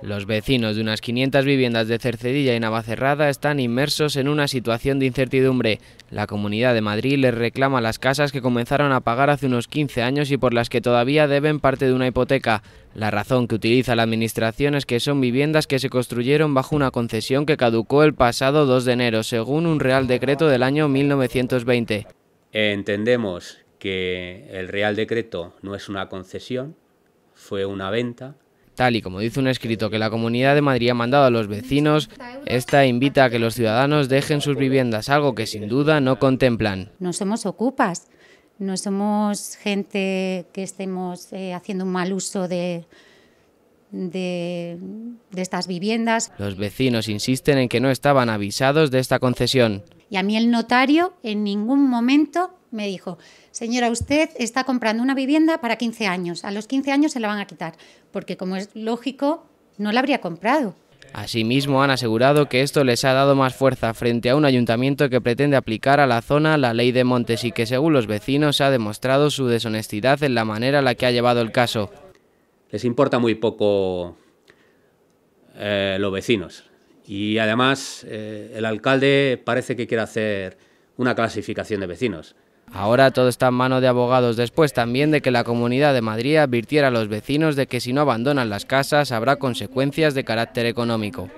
Los vecinos de unas 500 viviendas de Cercedilla y Navacerrada están inmersos en una situación de incertidumbre. La Comunidad de Madrid les reclama las casas que comenzaron a pagar hace unos 15 años y por las que todavía deben parte de una hipoteca. La razón que utiliza la Administración es que son viviendas que se construyeron bajo una concesión que caducó el pasado 2 de enero, según un Real Decreto del año 1920. Entendemos que el Real Decreto no es una concesión, fue una venta Tal y como dice un escrito que la Comunidad de Madrid ha mandado a los vecinos, esta invita a que los ciudadanos dejen sus viviendas, algo que sin duda no contemplan. No somos ocupas, no somos gente que estemos eh, haciendo un mal uso de, de, estas viviendas. Los vecinos insisten en que no estaban avisados de esta concesión. Y a mí el notario en ningún momento me dijo, señora, usted está comprando una vivienda para 15 años, a los 15 años se la van a quitar, porque como es lógico, no la habría comprado. Asimismo, han asegurado que esto les ha dado más fuerza frente a un ayuntamiento que pretende aplicar a la zona la ley de montes y que, según los vecinos, ha demostrado su deshonestidad en la manera en la que ha llevado el caso. Les importa muy poco eh, los vecinos. Y además eh, el alcalde parece que quiere hacer una clasificación de vecinos. Ahora todo está en mano de abogados después también de que la Comunidad de Madrid advirtiera a los vecinos de que si no abandonan las casas habrá consecuencias de carácter económico.